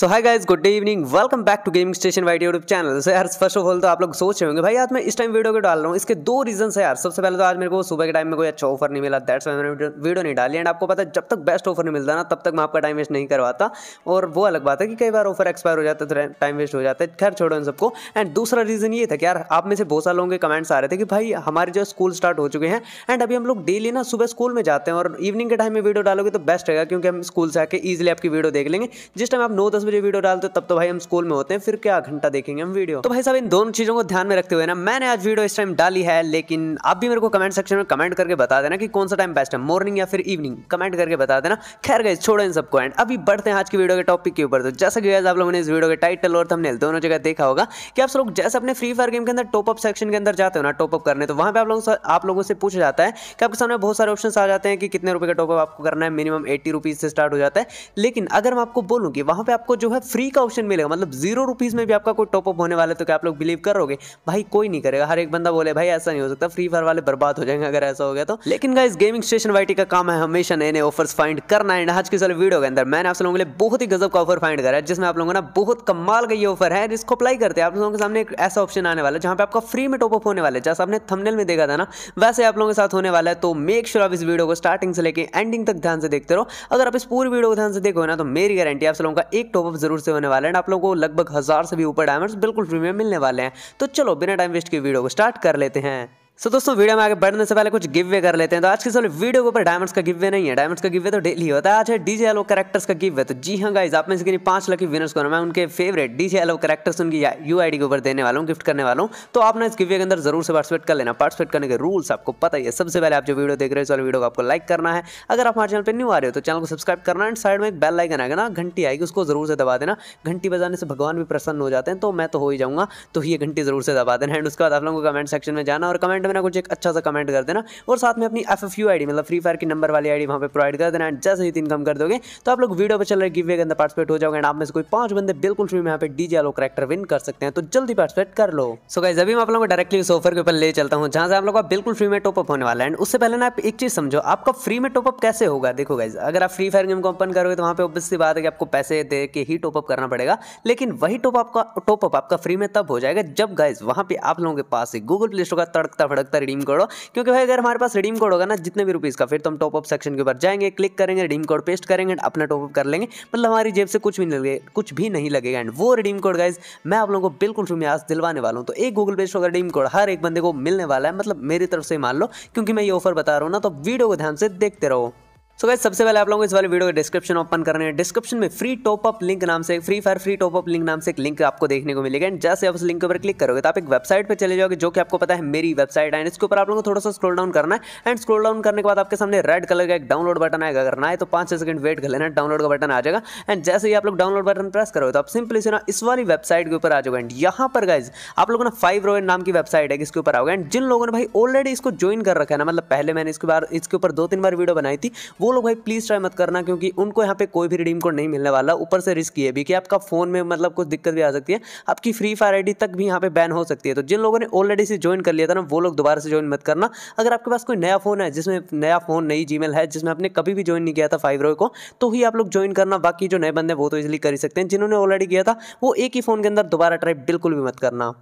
so hi guys good evening welcome back to gaming station white YouTube channel से यार first of all तो आप लोग सोच रहे होंगे भाई आज मैं इस टाइम वीडियो को डाल रहा हूँ इसके दो रीजन है यार सबसे पहले तो आज मेरे को सुबह के टाइम में कोई अच्छा ऑफर नहीं मिला दैट्स वाई मैंने वीडियो नहीं डाली एंड आपको पता है जब तक बेस्ट ऑफर नहीं मिलता ना तब तक मैं आपका टाइम वेस्ट नहीं करवाता और वो अलग बात है कि कई बार ऑफर एक्सपायर हो जाता है टाइम वेस्ट हो जाता है खैर छोड़ो इन सबको एंड दूसरा रीजन ये था कि यार आप में से बहुत सारे लोगों के कमेंट्स आ रहे थे कि भाई हमारे जो स्कूल स्टार्ट हो चुके हैं एंड अभी हम लोग डेली ना सुबह स्कूल में जाते हैं और इवनिंग के टाइम में वीडियो डालोगे तो बेस्ट रहेगा क्योंकि हम स्कूल से आके ईजिली आपकी वीडियो देख लेंगे जिस टाइम आप नौ दस बजे वीडियो डालते तब तो भाई हम स्कूल में होते हैं फिर क्या घंटा देखेंगे हम वीडियो तो भाई साहब इन दोनों चीजों को ध्यान में रखते हुए ना मैंने आज वीडियो इस टाइम डाली है लेकिन आप भी मेरे को कमेंट सेक्शन में कमेंट करके बता देना की कौन सा टाइम बेस्ट है मॉर्निंग या फिर इवनिंग कमेंट करके बता देना खैर गए छोड़ो इन सबको एंड अभी बढ़ते हैं आज की वीडियो के टॉपिक के ऊपर तो जैसा कि आप लोगों ने इस वीडियो के टाइटल और थंबनेल दोनों जगह देखा होगा कि आप लोग जैसे अपने फ्री फायर गेम के अंदर टॉपअप सेक्शन के अंदर जाते हो ना टॉपअप करने तो वहां पर आप लोगों आप लोगों से पूछा जाता है कि आपके सामने बहुत सारे ऑप्शन आ जाते हैं कि कितने रुपए का टॉपअप आपको करना है मिनिमम एट्टी रुपीज़ से स्टार्ट हो जाता है लेकिन अगर मैं आपको बोलूँगी वहां पर आपको आपको जो है फ्री का ऑप्शन मिलेगा मतलब जीरो रुपीज़ में भी आपका कोई टॉपअप होने वाला तो क्या आप लोग बिलीव करोगे भाई कोई नहीं करेगा हर एक बंदा बोले भाई ऐसा नहीं हो सकता फ्री फायर वाले बर्बाद हो जाएंगे अगर ऐसा हो गया तो लेकिन गाइस गेमिंग स्टेशन वाइटी का काम है हमेशा नए नए ऑफर्स फाइंड करना एंड आज के सारे वीडियो के अंदर मैंने आप लोगों के लिए बहुत ही गजब का ऑफर फाइंड करा है जिसमें आप लोगों ने बहुत कमाल का ये ऑफर है इसको अप्लाई करते हैं आप लोगों के सामने एक ऐसा ऑप्शन आने वाला है जहाँ पे आपका फ्री में टॉपअप होने वाला है जैसा आपने थमनेल में देखा था ना वैसे आप लोगों के साथ होने वाला है तो मेक श्योर आप इस वीडियो को स्टार्टिंग से लेकर एंडिंग तक ध्यान से देखते रहो अगर आप इस पूरी वीडियो को ध्यान से देखो ना तो मेरी गारंटी आप लोगों का एक टॉप अप जरूर से होने वाले हैं आप लोगों को लगभग हज़ार से भी ऊपर डायमंड्स बिल्कुल फ्री में मिलने वाले हैं तो चलो बिना टाइम वेस्ट के वीडियो को स्टार्ट कर लेते हैं सो दोस्तों वीडियो में आगे बढ़ने से पहले कुछ गिव वे कर लेते हैं तो आज के सोलह वीडियो के ऊपर डायमंड्स का गिव वे नहीं है डायमंड्स का गिव वे तो डेली होता है आज है डीजे एलो करेक्टर्स का गिव वे तो जी हाँ गाइज आप में से पांच लकी विनर्स को मैं उनके फेवरेट डीजे एलो करेक्टर्स उनकी यू आई के ऊपर देने वाला हूँ गिफ्ट करने वाला हूँ तो आपने इस गिवे के अंदर जरूर से पार्टिसिपेट कर लेना पार्टिसिपेट करने के रूल्स आपको पता ही है सबसे पहले आप जो वीडियो देख रहे हो इस वीडियो को आपको लाइक करना है अगर आप हमारे चैनल पर न्यू आ रहे हो तो चैनल को सब्सक्राइब करना एंड साइड में एक बेल लाइकन आएगा ना घंटी आएगी उसको जरूर से दबा देना घंटी बजाने से भगवान भी प्रसन्न हो जाते हैं तो मैं तो हो ही जाऊँगा तो ये घंटी जरूर से दबा देना एंड उसके बाद आप लोगों को कमेंट सेक्शन में जाना और कमेंट कमेंट में ना कुछ एक अच्छा सा कमेंट कर देना और साथ में अपनी एफ एफ यू आई मतलब फ्री फायर की नंबर वाली आई वहाँ पर प्रोवाइड कर देना एंड जैसे ही इनकम कर दोगे तो आप लोग वीडियो पर चल रहे गिवे के अंदर पार्टिसिपेट हो जाओगे एंड आप में से कोई पांच बंदे बिल्कुल फ्री में यहाँ पे डीजे आलो करेक्टर विन कर सकते हैं तो जल्दी पार्टिसिपेट कर लो सो गाइज अभी मैं आप लोगों को डायरेक्टली उस ऑफर के ऊपर ले चलता हूँ जहाँ से आप लोग का बिल्कुल फ्री में टॉपअप होने वाला है एंड उससे पहले ना आप एक चीज समझो आपका फ्री में टॉपअप कैसे होगा देखो गाइज अगर आप फ्री फायर गेम को ओपन करोगे तो वहाँ पे ऑब्वियसली बात है कि आपको पैसे दे के ही टॉपअप करना पड़ेगा लेकिन वही टॉपअप का टॉपअप आपका फ्री में तब हो जाएगा जब गाइज वहाँ पे आप लोगों के पास गूगल प्ले स्टोर का तड़कता फटाफट रिडीम कोड हो क्योंकि भाई अगर हमारे पास रिडीम कोड होगा ना जितने भी रुपीज़ का फिर तो हम टॉपअप सेक्शन के ऊपर जाएंगे क्लिक करेंगे रिडीम कोड पेस्ट करेंगे अपना टॉपअप कर लेंगे मतलब हमारी जेब से कुछ भी लगे कुछ भी नहीं लगेगा एंड वो रिडीम कोड गाइज मैं आप लोगों को बिल्कुल फ्री आज दिलवाने वाला हूँ तो एक गूगल पे स्टोर रिडीम कोड हर एक बंदे को मिलने वाला है मतलब मेरी तरफ से मान लो क्योंकि मैं ये ऑफर बता रहा हूँ ना तो वीडियो को ध्यान से देखते रहो सो so सबसे पहले आप लोगों को इस वाले वीडियो का डिस्क्रिप्शन ओपन करने हैं डिस्क्रिप्शन में फ्री टॉप अप लिंक नाम से free fire free top up link नाम से एक लिंक आपको देखने को मिलेगा एंड जैसे आप उस लिंक के ऊपर क्लिक करोगे तो आप एक वेबसाइट पर चले जाओगे जो कि आपको पता है मेरी वेबसाइट है इसके ऊपर आप लोगों को थोड़ा सा स्क्रोल डाउन करना है एंड स्क्रोल डाउन करने के बाद आपके सामने रेड कलर का एक डाउनलोड बटन आएगा करना है तो पांच छह सेकंड वेट कर लेना डाउनलोड का बटन आ जाएगा एंड जैसे ही आप लोग डाउनलोड बटन प्रेस करोगे तो आप सिंपली से ना इस वाली वेबसाइट के ऊपर आ जाओगे एंड यहाँ पर गाइज आप लोगों ने फाइव रोड नाम की वेबसाइट है इसके ऊपर आओगे एंड जिन लोगों ने भाई ऑलरेडी इसको ज्वाइन कर रखा है ना मतलब पहले मैंने इसके बार इसके ऊपर दो तीन बार वीडियो बनाई थी वो लोग भाई प्लीज़ ट्राई मत करना क्योंकि उनको यहाँ पे कोई भी रिडीम कोड नहीं मिलने वाला ऊपर से रिस्क ये भी कि आपका फ़ोन में मतलब कुछ दिक्कत भी आ सकती है आपकी फ्री फायर आई तक भी यहाँ पे बैन हो सकती है तो जिन लोगों ने ऑलरेडी से ज्वाइन कर लिया था ना वो लोग दोबारा से ज्वाइन मत करना अगर आपके पास कोई नया फ़ोन है जिसमें नया फ़ोन नई जी है जिसमें आपने कभी भी ज्वाइन नहीं किया था फाइव को तो ही आप लोग ज्वाइन करना बाकी जो नए बंदे वो तो इजिली कर ही सकते हैं जिन्होंने ऑलरेडी किया था वो एक ही फ़ोन के अंदर दोबारा ट्राई बिल्कुल भी मत करना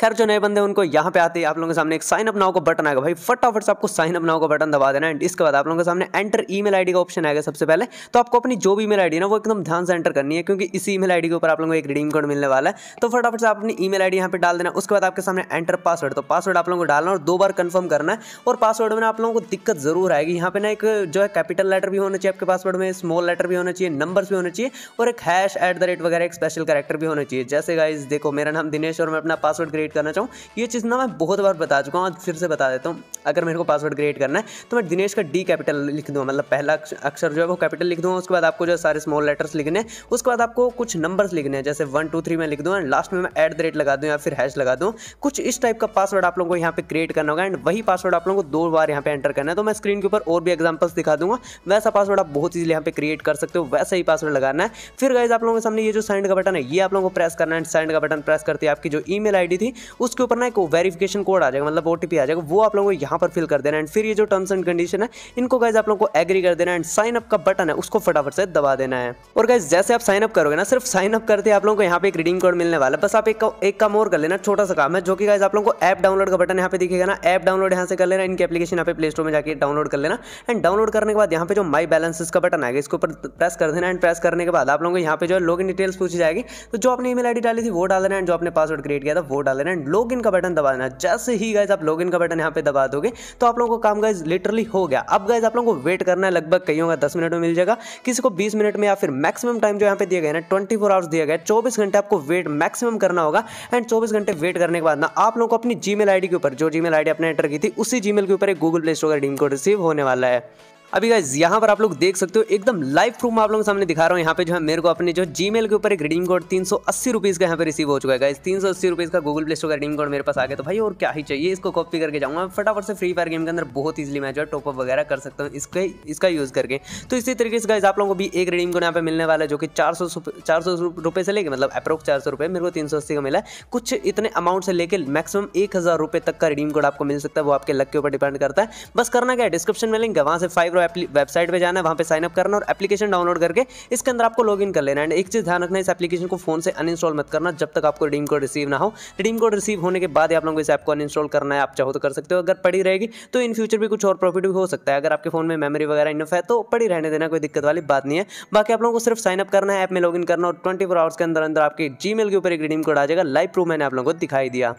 खैर जो नए बंदे उनको यहाँ पे आते हैं आप लोगों के सामने एक साइन अप नाउ का बटन आएगा भाई फटाफट से आपको साइन अप नाउ का बटन दबा देना एंड इसके बाद आप लोगों के सामने एंटर ईमेल आईडी का ऑप्शन आएगा सबसे पहले तो आपको अपनी जो भी ईमेल आईडी ना वो एकदम ध्यान से एंटर करनी है क्योंकि इसी ईमेल आईडी के ऊपर आप लोगों को एक रिडीम कोड मिलने वाला है तो फटाफट से आप अपनी ईमेल आईडी यहाँ पे डाल देना उसके बाद आपके सामने एंटर पासवर्ड तो पासवर्ड आप लोगों को डालना और दो बार कन्फर्म करना है और पासवर्ड में आप लोगों को दिक्कत जरूर आएगी यहाँ पे ना एक जो है कैपिटल लेटर भी होना चाहिए आपके पासवर्ड में स्मॉल लेटर भी होना चाहिए नंबर्स भी होना चाहिए और एक हैश एट द रेट वगैरह एक स्पेशल कैरेक्टर भी होना चाहिए जैसे गाइज देखो मेरा नाम दिनेश और मैं अपना पासवर्ड क्रिएट करना चाहूँ ये चीज़ ना मैं बहुत बार बता चुका हूँ फिर से बता देता हूँ अगर मेरे को पासवर्ड क्रिएट करना है तो मैं दिनेश का डी कैपिटल लिख दूँ मतलब पहला अक्षर जो है वो कैपिटल लिख दूँगा उसके बाद आपको जो है सारे स्मॉल लेटर्स लिखने हैं उसके बाद आपको कुछ नंबर्स लिखने हैं जैसे वन टू थ्री मैं लिख दूँ एंड लास्ट में मैं एट द रेट लगा दूँ या फिर हैश लगा दूँ कुछ इस टाइप का पासवर्ड आप लोगों को यहाँ पे क्रिएट करना होगा एंड वही पासवर्ड आप लोगों को दो बार यहाँ पे एंटर करना है तो मैं स्क्रीन के ऊपर और भी एग्जाम्पल्स दिखा दूँगा वैसा पासवर्ड आप बहुत ईजिली यहाँ पे क्रिएट कर सकते हो वैसा ही पासवर्ड लगाना है फिर गाइज आप लोगों के सामने ये जो सेंड का बटन है ये आप लोगों को प्रेस करना है सेंड का बटन प्रेस करते आपकी जो ई मेल थी उसके ऊपर ना एक वेरिफिकेशन कोड आ जाएगा मतलब ओ आ जाएगा वो आप लोगों को यहाँ पर फिल कर देना एंड फिर ये जो टर्म्स एंड कंडीशन है इनको गाइज आप लोगों को एग्री कर देना एंड साइन अप का बटन है उसको फटाफट से दबा देना है और गाइज जैसे आप साइनअप करोगे ना सिर्फ साइन अप करते आप लोगों को यहाँ पे एक रिडीम कोड मिलने वाला है बस आप एक, काम और कर लेना छोटा सा काम है जो कि गाइज आप लोगों को ऐप डाउनलोड का बटन यहाँ पे दिखेगा ना ऐप डाउनलोड यहाँ से कर लेना इनकी एप्लीकेशन यहाँ पे प्ले स्टोर में जाकर डाउनलोड कर लेना एंड डाउनलोड करने के बाद यहाँ पे जो माई बैलेंसेस का बटन आएगा इसके ऊपर प्रेस कर देना एंड प्रेस करने के बाद आप लोगों को यहाँ पे जो है लॉग इन डिटेल्स पूछी जाएगी तो जो आपने ईमेल आईडी डाली थी वो डाल देना एंड जो आपने पासवर्ड क्रिएट किया था वो डाल देना एंड लॉग इन का बटन दबा देना जैसे ही गाइज आप लॉग इन का बटन यहाँ पे दबा दोगे तो आप लोगों को काम गाइज लिटरली हो गया अब गाइज आप लोगों को वेट करना है लगभग कहीं होगा दस मिनट में मिल जाएगा किसी को बीस मिनट में या फिर मैक्सिमम टाइम जो यहाँ पे दिया गया ना ट्वेंटी फोर आवर्स दिया गया चौबीस घंटे आपको वेट मैक्सिमम करना होगा एंड चौबीस घंटे वेट करने के बाद ना आप लोगों को अपनी जी मेल के ऊपर जो जी मेल आपने एंटर की थी उसी जी के ऊपर एक गूगल प्ले स्टोर का डीम कोड रिसीव होने वाला है अभी गाइज यहाँ पर आप लोग देख सकते हो एकदम लाइव प्रूफ आप लोगों के सामने दिखा रहा हूँ यहाँ पे जो है मेरे को अपने जो जी के ऊपर एक रिडीम कोड तीन सौ अस्सी रुपीज़ का यहाँ पे रिसीव हो चुका है गाइज तीन सौ अस्सी रुपीज़ का गूगल प्ले स्टोर का रिडीम कोड मेरे पास आ गया तो भाई और क्या ही चाहिए इसको कॉपी करके जाऊँगा फटाफट से फ्री फायर गेम के अंदर बहुत ईजिली मैं जो है टॉपअप वगैरह कर सकता हूँ इसके इसका यूज़ करके तो इसी तरीके से गाइज आप लोगों को भी एक रिडीम कोड यहाँ पे मिलने वाला है जो कि चार सौ चार सौ रुपये से लेके मतलब अप्रोक्स चार सौ रुपये मेरे को तीन सौ अस्सी का मिला है कुछ इतने अमाउंट से लेकर मैक्सिमम एक हज़ार रुपये तक का रिडीम कोड आपको मिल सकता है वो आपके लक के ऊपर डिपेंड करता है बस करना क्या है डिस्क्रिप्शन में लेंगे वहां वहाँ से फाइव वेबसाइट पर जाना है वहाँ पर साइनअप करना और एप्लीकेशन डाउनलोड करके इसके अंदर आपको लॉग कर लेना है एंड एक चीज़ ध्यान रखना इस एप्लीकेशन को फोन से अनइंस्टॉल मत करना जब तक आपको रिडीम कोड रिसीव ना हो रिडीम कोड रिसीव होने के बाद आप लोगों को इस ऐप को अनइंस्टॉल करना है आप चाहो तो कर सकते हो अगर पड़ी रहेगी तो इन फ्यूचर भी कुछ और प्रॉफिट भी हो सकता है अगर आपके फोन में मेमोरी वगैरह इनफ है तो पड़ी रहने देना कोई दिक्कत वाली बात नहीं है बाकी आप लोगों को सिर्फ साइनअप करना है ऐप में लॉगिन करना और ट्वेंटी फोर आवर्स के अंदर अंदर आपके जी के ऊपर एक रिडीम कोड आ जाएगा लाइव प्रूफ मैंने आप लोगों को दिखाई दिया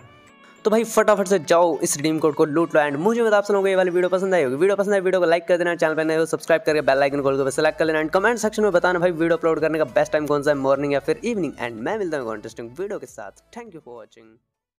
तो भाई फटाफट से जाओ इस रिडीम कोड को लूट लो एंड मुझे बता आप ये वाली वीडियो पसंद आई होगी वीडियो पसंद है वीडियो को लाइक कर देना चैनल पर नहीं सब्सक्राइब करके बेल आइकन को सेलेक्ट कर लेना एंड कमेंट सेक्शन में बताना भाई वीडियो अपलोड करने का बेस्ट टाइम कौन सा है मॉर्निंग या फिर इवनिंग एंड मैं मिलता हूँ इंटरेस्टिंग वीडियो के साथ थैंक यू फॉर वॉचिंग